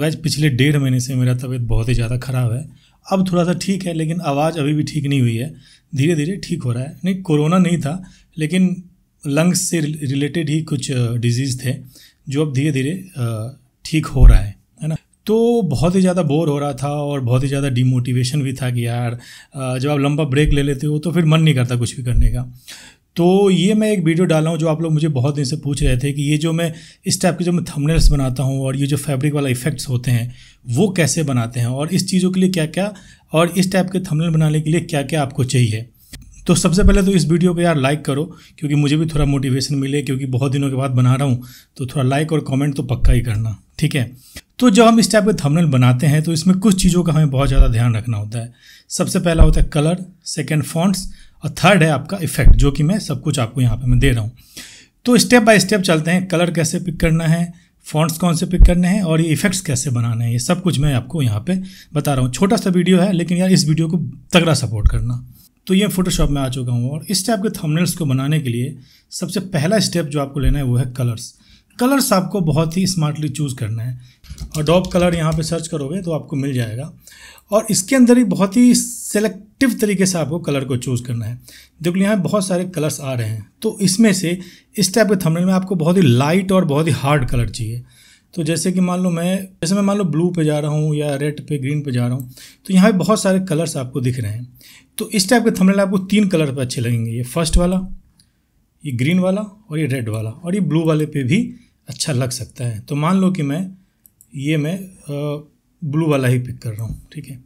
तो पिछले डेढ़ महीने से मेरा तबीयत बहुत ही ज़्यादा ख़राब है अब थोड़ा सा ठीक है लेकिन आवाज़ अभी भी ठीक नहीं हुई है धीरे धीरे ठीक हो रहा है नहीं कोरोना नहीं था लेकिन लंग्स से रिलेटेड ही कुछ डिजीज़ थे जो अब धीरे धीरे ठीक हो रहा है है ना तो बहुत ही ज़्यादा बोर हो रहा था और बहुत ही ज़्यादा डिमोटिवेशन भी था कि यार जब आप लंबा ब्रेक ले लेते हो तो फिर मन नहीं करता कुछ भी करने का तो ये मैं एक वीडियो डाला हूँ जो आप लोग मुझे बहुत दिन से पूछ रहे थे कि ये जो मैं इस टाइप के जो मैं थंबनेल्स बनाता हूँ और ये जो फैब्रिक वाला इफेक्ट्स होते हैं वो कैसे बनाते हैं और इस चीज़ों के लिए क्या क्या और इस टाइप के थंबनेल बनाने के लिए क्या क्या आपको चाहिए तो सबसे पहले तो इस वीडियो को यार लाइक करो क्योंकि मुझे भी थोड़ा मोटिवेशन मिले क्योंकि बहुत दिनों के बाद बना रहा हूँ तो थोड़ा लाइक और कमेंट तो पक्का ही करना ठीक है तो जब हम इस टाइप के थंबनेल बनाते हैं तो इसमें कुछ चीज़ों का हमें बहुत ज़्यादा ध्यान रखना होता है सबसे पहला होता है कलर सेकेंड फॉन्ट्स और थर्ड है आपका इफेक्ट जो कि मैं सब कुछ आपको यहाँ पे मैं दे रहा हूँ तो स्टेप बाय स्टेप चलते हैं कलर कैसे पिक करना है फॉन्ट्स कौन से पिक करने हैं और ये इफेक्ट्स कैसे बनाने हैं ये सब कुछ मैं आपको यहाँ पे बता रहा हूँ छोटा सा वीडियो है लेकिन यार इस वीडियो को तगड़ा सपोर्ट करना तो ये फोटोशॉप में आ चुका हूँ और इस टाइप के थंबनेल्स को बनाने के लिए सबसे पहला स्टेप जो आपको लेना है वो है कलर्स कलर्स आपको बहुत ही स्मार्टली चूज़ करना है और डॉप कलर यहाँ पे सर्च करोगे तो आपको मिल जाएगा और इसके अंदर ही बहुत ही सेलेक्टिव तरीके से आपको कलर को चूज़ करना है देखो यहाँ बहुत सारे कलर्स आ रहे हैं तो इसमें से इस टाइप के थंबनेल में आपको बहुत ही लाइट और बहुत ही हार्ड कलर चाहिए तो जैसे कि मान लो मैं जैसे मैं मान लो ब्लू पे जा रहा हूँ या रेड पे ग्रीन पे जा रहा हूँ तो यहाँ पर बहुत सारे कलर्स आपको दिख रहे हैं तो इस टाइप के थंबनेल आपको तीन कलर पर अच्छे लगेंगे ये फर्स्ट वाला ये ग्रीन वाला और ये रेड वाला और ये ब्लू वाले पे भी अच्छा लग सकता है तो मान लो कि मैं ये मैं ब्लू वाला ही पिक कर रहा हूँ ठीक है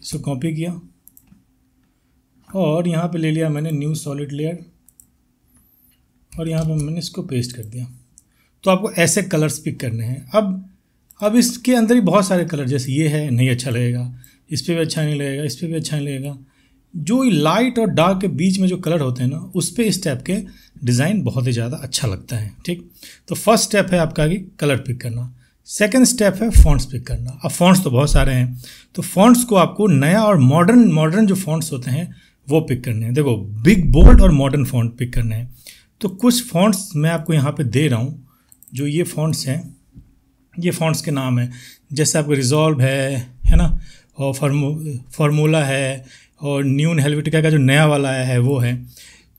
इसको कॉपी किया और यहाँ पे ले लिया मैंने न्यू सॉलिड लेयर और यहाँ पे मैंने इसको पेस्ट कर दिया तो आपको ऐसे कलर्स पिक करने हैं अब अब इसके अंदर ही बहुत सारे कलर जैसे ये है नहीं अच्छा लगेगा इस पर भी अच्छा नहीं लगेगा इस पर भी अच्छा नहीं लगेगा जो लाइट और डार्क के बीच में जो कलर होते हैं ना उस पर इस टाइप के डिज़ाइन बहुत ही ज़्यादा अच्छा लगता है ठीक तो फर्स्ट स्टेप है आपका कि कलर पिक करना सेकेंड स्टेप है फॉन्ट्स पिक करना अब फॉन्ट्स तो बहुत सारे हैं तो फॉन्ट्स को आपको नया और मॉडर्न मॉडर्न जो फॉन्ट्स होते हैं वो पिक करने हैं देखो बिग बोल्ड और मॉडर्न फॉन्ट पिक करने हैं तो कुछ फॉन्ट्स मैं आपको यहाँ पे दे रहा हूँ जो ये फॉन्ट्स हैं ये फॉन्ट्स के नाम हैं जैसे आपको रिजॉल्व है है ना और फॉर्मूला है और न्यून हेलविटिका का जो नया वाला आया है वो है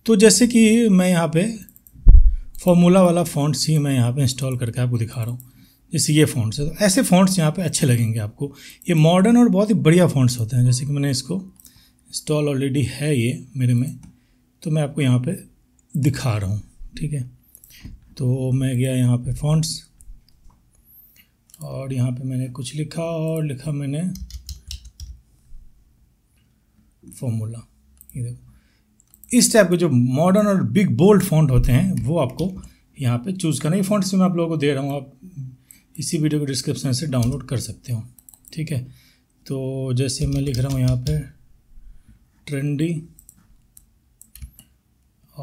तो जैसे कि मैं यहाँ पे फॉर्मूला वाला फॉन्ट्स ही मैं यहाँ पे इंस्टॉल करके आपको दिखा रहा हूँ जैसे ये फॉन्ट्स है तो ऐसे फॉन्ट्स यहाँ पे अच्छे लगेंगे आपको ये मॉडर्न और बहुत ही बढ़िया फॉन्ट्स होते हैं जैसे कि मैंने इसको इंस्टॉल ऑलरेडी है ये मेरे में तो मैं आपको यहाँ पे दिखा रहा हूँ ठीक है तो मैं गया यहाँ पे फॉन्ट्स और यहाँ पे मैंने कुछ लिखा और लिखा मैंने फॉर्मूला ये देखो इस टाइप के जो मॉडर्न और बिग बोल्ड फॉन्ट होते हैं वो आपको यहाँ पे चूज़ करना ये फॉन्ट्स मैं आप लोगों को दे रहा हूँ आप इसी वीडियो के डिस्क्रिप्शन से डाउनलोड कर सकते हो ठीक है तो जैसे मैं लिख रहा हूँ यहाँ पे ट्रेंडी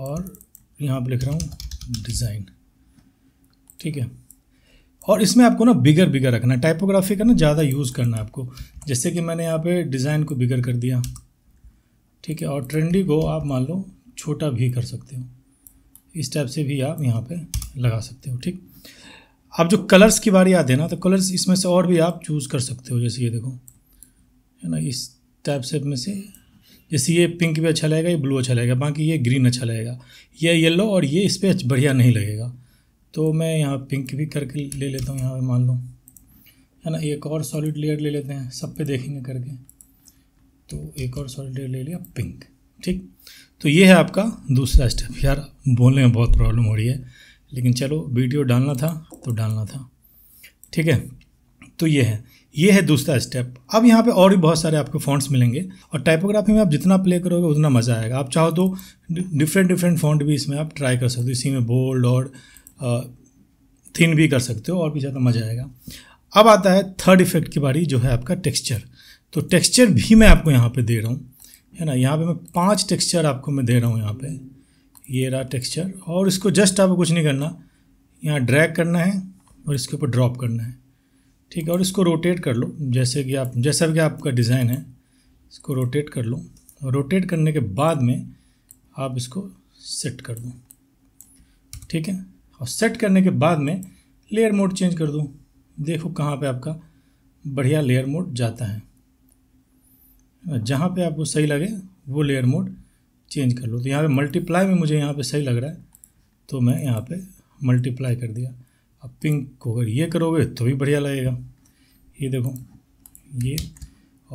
और यहाँ पे लिख रहा हूँ डिज़ाइन ठीक है और इसमें आपको ना बिगर बिगर रखना टाइपोग्राफी का ना ज़्यादा यूज़ करना है आपको जैसे कि मैंने यहाँ पे डिज़ाइन को बिगर कर दिया ठीक है और ट्रेंडी को आप मान लो छोटा भी कर सकते हो इस टाइप से भी आप यहाँ पे लगा सकते हो ठीक आप जो कलर्स की बारी आते हैं ना तो कलर्स इसमें से और भी आप चूज़ कर सकते हो जैसे ये देखो है ना इस टाइप से में से जैसे ये पिंक भी अच्छा लगेगा ये ब्लू अच्छा लगेगा बाकी ये ग्रीन अच्छा लगेगा ये येलो और ये इस पर बढ़िया नहीं लगेगा तो मैं यहाँ पिंक भी करके ले लेता हूँ यहाँ पर मान लो है ना एक और सॉलिड लेयर ले लेते हैं सब पे देखेंगे करके तो एक और सॉलिड ले लिया पिंक ठीक तो ये है आपका दूसरा स्टेप यार बोलने में बहुत प्रॉब्लम हो रही है लेकिन चलो वीडियो डालना था तो डालना था ठीक है तो ये है ये है दूसरा स्टेप अब यहाँ पे और भी बहुत सारे आपको फॉन्ट्स मिलेंगे और टाइपोग्राफी में आप जितना प्ले करोगे उतना मज़ा आएगा आप चाहो तो डिफरेंट डिफरेंट फॉन्ट भी इसमें आप ट्राई कर सकते हो इसी में बोल्ड और थिन भी कर सकते हो और भी ज़्यादा मज़ा आएगा अब आता है थर्ड इफेक्ट की बारी जो है आपका टेक्स्चर तो टेक्सचर भी मैं आपको यहाँ पे दे रहा हूँ है ना यहाँ पे मैं पांच टेक्सचर आपको मैं दे रहा हूँ यहाँ पे ये रहा टेक्सचर और इसको जस्ट आपको कुछ नहीं करना यहाँ ड्रैग करना है और इसके ऊपर ड्रॉप करना है ठीक है और इसको रोटेट कर लो जैसे कि आप जैसा कि आपका डिज़ाइन है इसको रोटेट कर लो रोटेट करने के बाद में आप इसको सेट कर दो ठीक है और सेट करने के बाद में लेयर मोड चेंज कर दूँ देखो कहाँ पे आपका बढ़िया लेयर मोड जाता है जहाँ पे आपको सही लगे वो लेयर मोड चेंज कर लो तो यहाँ पे मल्टीप्लाई में मुझे यहाँ पे सही लग रहा है तो मैं यहाँ पे मल्टीप्लाई कर दिया अब पिंक को अगर ये करोगे तो भी बढ़िया लगेगा ये देखो ये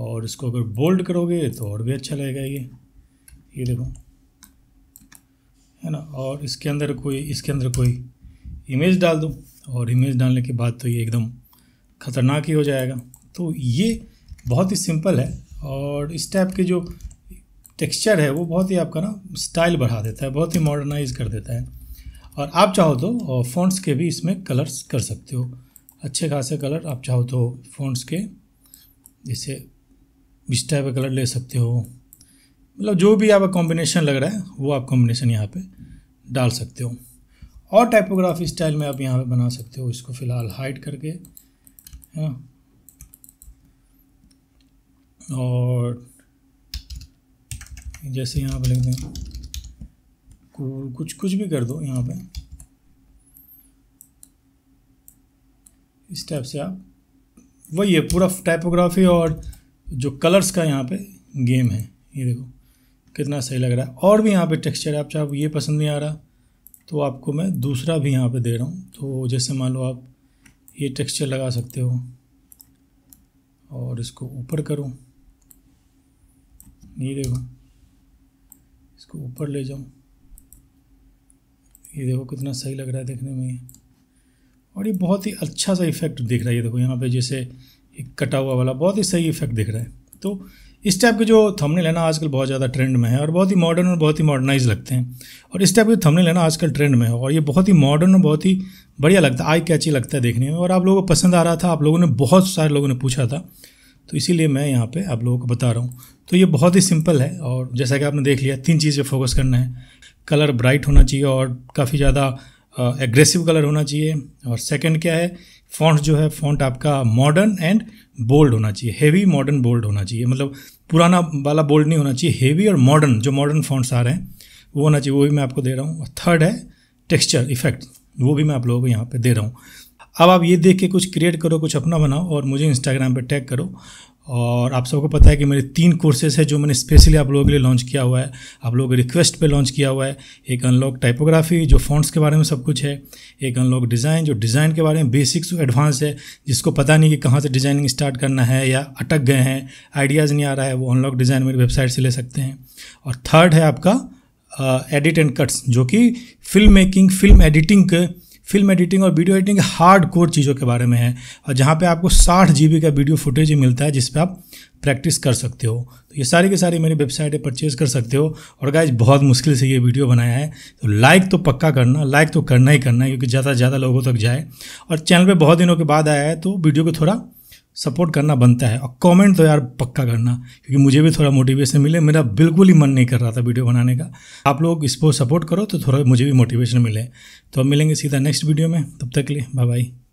और इसको अगर बोल्ड करोगे तो और भी अच्छा लगेगा ये ये देखो है ना और इसके अंदर कोई इसके अंदर कोई इमेज डाल दो और इमेज डालने के बाद तो ये एकदम ख़तरनाक ही हो जाएगा तो ये बहुत ही सिंपल है और इस टाइप के जो टेक्सचर है वो बहुत ही आपका ना स्टाइल बढ़ा देता है बहुत ही मॉडर्नाइज कर देता है और आप चाहो तो फ़ॉन्ट्स के भी इसमें कलर्स कर सकते हो अच्छे खासे कलर आप चाहो तो फ़ॉन्ट्स के जैसे इस टाइप का कलर ले सकते हो मतलब जो भी आपका कॉम्बिनेशन लग रहा है वो आप कॉम्बिनेशन यहाँ पे डाल सकते हो और टाइपोग्राफी स्टाइल में आप यहाँ पे बना सकते हो इसको फ़िलहाल हाइड करके है ना और जैसे यहाँ पर लिख दें कूल कुछ कुछ भी कर दो यहाँ पे इस टाइप से आप वही है पूरा टाइपोग्राफी और जो कलर्स का यहाँ पे गेम है ये देखो कितना सही लग रहा है और भी यहाँ पे टेक्सचर आप चाहे ये पसंद नहीं आ रहा तो आपको मैं दूसरा भी यहाँ पे दे रहा हूँ तो जैसे मान लो आप ये टेक्सचर लगा सकते हो और इसको ऊपर करूँ नहीं देखो इसको ऊपर ले जाऊँ ये देखो कितना सही लग रहा है देखने में और ये बहुत ही अच्छा सा इफेक्ट दिख रहा है ये देखो यहाँ पे जैसे एक कटा हुआ वाला बहुत ही सही इफेक्ट दिख रहा है तो इस टाइप के जो थमने लेना आजकल बहुत ज़्यादा ट्रेंड में है और बहुत ही मॉडर्न और बहुत ही मॉडर्नाइज लगते हैं और इस टाइप के थमने लेना आजकल ट्रेंड में है और ये बहुत ही मॉडर्न और बहुत ही बढ़िया लगता है आई कैची लगता है देखने में और आप लोगों को पसंद आ रहा था आप लोगों ने बहुत सारे लोगों ने पूछा था तो इसीलिए मैं यहाँ पे आप लोगों को बता रहा हूँ तो ये बहुत ही सिंपल है और जैसा कि आपने देख लिया तीन चीज़ पे फोकस करना है कलर ब्राइट होना चाहिए और काफ़ी ज़्यादा एग्रेसिव कलर होना चाहिए और सेकंड क्या है फॉन्ट जो है फॉन्ट आपका मॉडर्न एंड बोल्ड होना चाहिए हेवी मॉडर्न बोल्ड होना चाहिए मतलब पुराना वाला बोल्ड नहीं होना चाहिए हेवी और मॉडर्न जो मॉडर्न फॉन्ट्स आ रहे हैं वो होना चाहिए वो भी मैं आपको दे रहा हूँ और थर्ड है टेक्स्चर इफेक्ट वो भी मैं आप लोगों को यहाँ पे दे रहा हूँ अब आप ये देख के कुछ क्रिएट करो कुछ अपना बनाओ और मुझे इंस्टाग्राम पे टैग करो और आप सबको पता है कि मेरे तीन कोर्सेज है जो मैंने स्पेशली आप लोगों के लिए लॉन्च किया हुआ है आप लोगों के रिक्वेस्ट पे लॉन्च किया हुआ है एक अनलॉक टाइपोग्राफी जो फॉन्ट्स के बारे में सब कुछ है एक अनलॉक डिज़ाइन जो डिज़ाइन के बारे में बेसिक्स एडवांस है जिसको पता नहीं कि कहाँ से डिज़ाइनिंग स्टार्ट करना है या अटक गए हैं आइडियाज़ नहीं आ रहा है वो अनलॉक डिज़ाइन मेरी वेबसाइट से ले सकते हैं और थर्ड है आपका एडिट एंड कट्स जो कि फिल्म मेकिंग फिल्म एडिटिंग के फिल्म एडिटिंग और वीडियो एडिटिंग हार्ड कोर चीज़ों के बारे में है और जहाँ पे आपको साठ जी का वीडियो फुटेज ही मिलता है जिस पर आप प्रैक्टिस कर सकते हो तो ये सारी के सारी मेरी वेबसाइट है परचेज़ कर सकते हो और गाइज बहुत मुश्किल से ये वीडियो बनाया है तो लाइक तो पक्का करना लाइक तो करना ही करना है क्योंकि ज़्यादा से ज़्यादा लोगों तक जाए और चैनल पर बहुत दिनों के बाद आया है तो वीडियो को थोड़ा सपोर्ट करना बनता है और कमेंट तो यार पक्का करना क्योंकि मुझे भी थोड़ा मोटिवेशन मिले मेरा बिल्कुल ही मन नहीं कर रहा था वीडियो बनाने का आप लोग इसको सपोर्ट करो तो थोड़ा मुझे भी मोटिवेशन मिले तो अब मिलेंगे सीधा नेक्स्ट वीडियो में तब तक के लिए बाय बाय